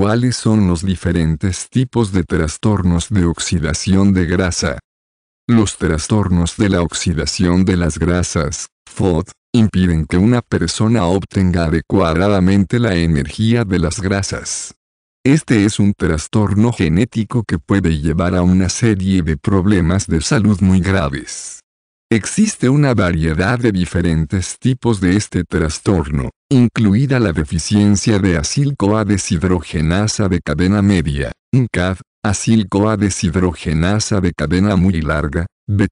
¿Cuáles son los diferentes tipos de trastornos de oxidación de grasa? Los trastornos de la oxidación de las grasas, FOD, impiden que una persona obtenga adecuadamente la energía de las grasas. Este es un trastorno genético que puede llevar a una serie de problemas de salud muy graves. Existe una variedad de diferentes tipos de este trastorno incluida la deficiencia de acil deshidrogenasa de cadena media, NCAD, acil deshidrogenasa de cadena muy larga, de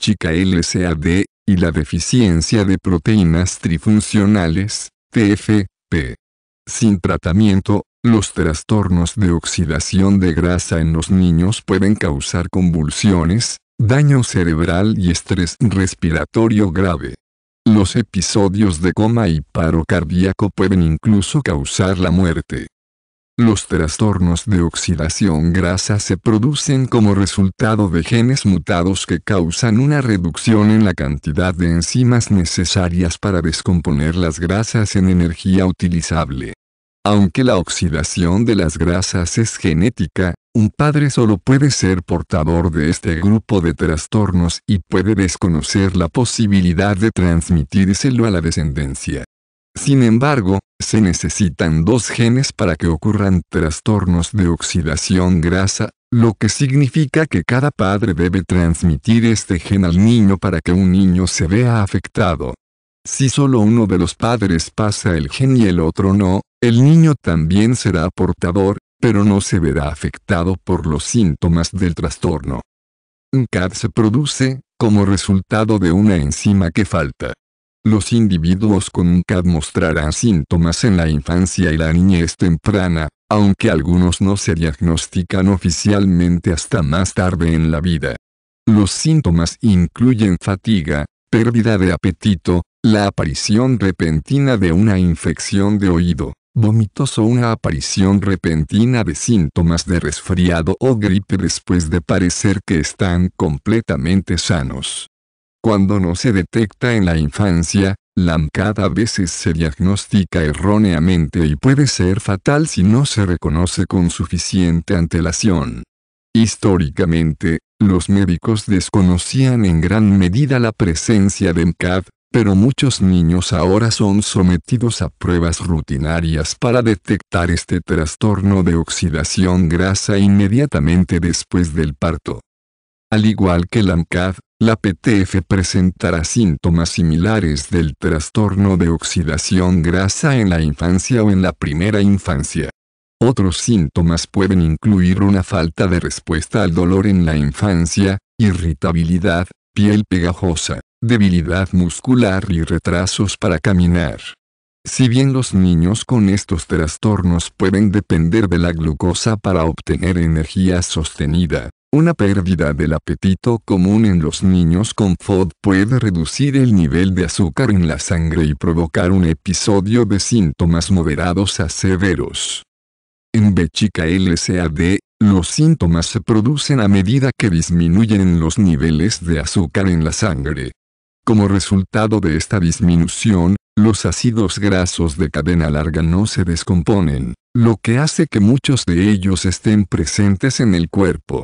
y la deficiencia de proteínas trifuncionales, TFP. Sin tratamiento, los trastornos de oxidación de grasa en los niños pueden causar convulsiones, daño cerebral y estrés respiratorio grave. Los episodios de coma y paro cardíaco pueden incluso causar la muerte. Los trastornos de oxidación grasa se producen como resultado de genes mutados que causan una reducción en la cantidad de enzimas necesarias para descomponer las grasas en energía utilizable. Aunque la oxidación de las grasas es genética, un padre solo puede ser portador de este grupo de trastornos y puede desconocer la posibilidad de transmitírselo a la descendencia. Sin embargo, se necesitan dos genes para que ocurran trastornos de oxidación grasa, lo que significa que cada padre debe transmitir este gen al niño para que un niño se vea afectado. Si solo uno de los padres pasa el gen y el otro no, el niño también será portador, pero no se verá afectado por los síntomas del trastorno. Un CAD se produce, como resultado de una enzima que falta. Los individuos con un CAD mostrarán síntomas en la infancia y la niñez temprana, aunque algunos no se diagnostican oficialmente hasta más tarde en la vida. Los síntomas incluyen fatiga, pérdida de apetito, la aparición repentina de una infección de oído, vómitos o una aparición repentina de síntomas de resfriado o gripe después de parecer que están completamente sanos. Cuando no se detecta en la infancia, MCAD a veces se diagnostica erróneamente y puede ser fatal si no se reconoce con suficiente antelación. Históricamente, los médicos desconocían en gran medida la presencia de MCAD, pero muchos niños ahora son sometidos a pruebas rutinarias para detectar este trastorno de oxidación grasa inmediatamente después del parto. Al igual que la AMCAD, la PTF presentará síntomas similares del trastorno de oxidación grasa en la infancia o en la primera infancia. Otros síntomas pueden incluir una falta de respuesta al dolor en la infancia, irritabilidad, piel pegajosa, debilidad muscular y retrasos para caminar. Si bien los niños con estos trastornos pueden depender de la glucosa para obtener energía sostenida, una pérdida del apetito común en los niños con FOD puede reducir el nivel de azúcar en la sangre y provocar un episodio de síntomas moderados a severos. En Bechica chica los síntomas se producen a medida que disminuyen los niveles de azúcar en la sangre, como resultado de esta disminución, los ácidos grasos de cadena larga no se descomponen, lo que hace que muchos de ellos estén presentes en el cuerpo.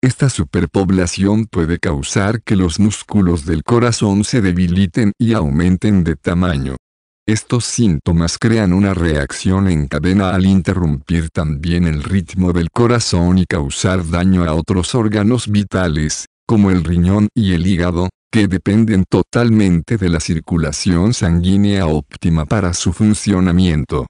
Esta superpoblación puede causar que los músculos del corazón se debiliten y aumenten de tamaño. Estos síntomas crean una reacción en cadena al interrumpir también el ritmo del corazón y causar daño a otros órganos vitales, como el riñón y el hígado, que dependen totalmente de la circulación sanguínea óptima para su funcionamiento.